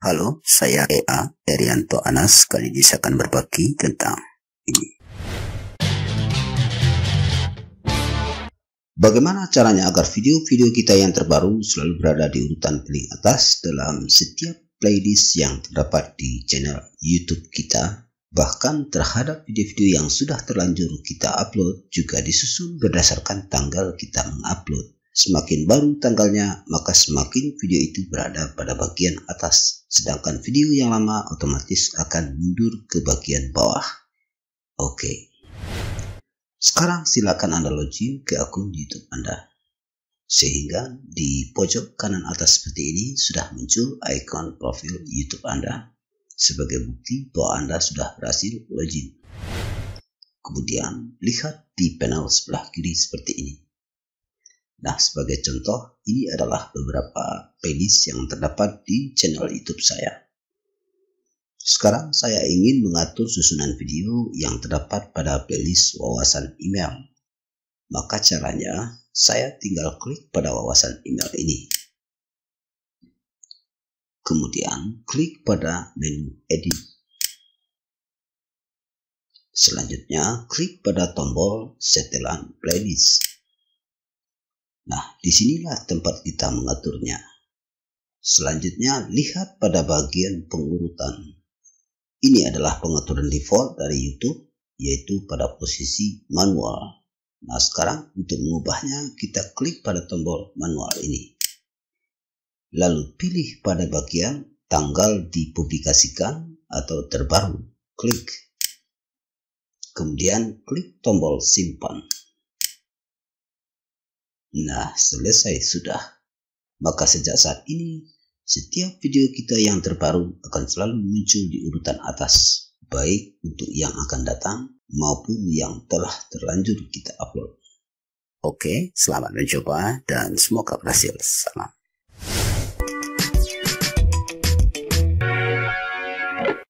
Halo, saya EA Erianto Anas. Kali ini saya akan berbagi tentang ini. Bagaimana caranya agar video-video kita yang terbaru selalu berada di urutan paling atas dalam setiap playlist yang terdapat di channel YouTube kita? Bahkan terhadap video-video yang sudah terlanjur kita upload juga disusun berdasarkan tanggal kita mengupload. Semakin baru tanggalnya, maka semakin video itu berada pada bagian atas, sedangkan video yang lama otomatis akan mundur ke bagian bawah. Oke. Sekarang silakan Anda login ke akun YouTube Anda. Sehingga di pojok kanan atas seperti ini sudah muncul ikon profil YouTube Anda sebagai bukti bahwa Anda sudah berhasil login. Kemudian, lihat di panel sebelah kiri seperti ini. Nah, sebagai contoh, ini adalah beberapa playlist yang terdapat di channel YouTube saya. Sekarang saya ingin mengatur susunan video yang terdapat pada playlist wawasan email. Maka caranya, saya tinggal klik pada wawasan email ini. Kemudian, klik pada menu edit. Selanjutnya, klik pada tombol setelan playlist. Nah, disinilah tempat kita mengaturnya. Selanjutnya, lihat pada bagian pengurutan. Ini adalah pengaturan default dari YouTube, yaitu pada posisi manual. Nah, sekarang untuk mengubahnya, kita klik pada tombol manual ini. Lalu pilih pada bagian tanggal dipublikasikan atau terbaru. Klik. Kemudian klik tombol simpan. Nah, selesai sudah. Maka sejak saat ini, setiap video kita yang terbaru akan selalu muncul di urutan atas, baik untuk yang akan datang maupun yang telah terlanjur kita upload. Oke, selamat mencoba dan semoga berhasil. Salam.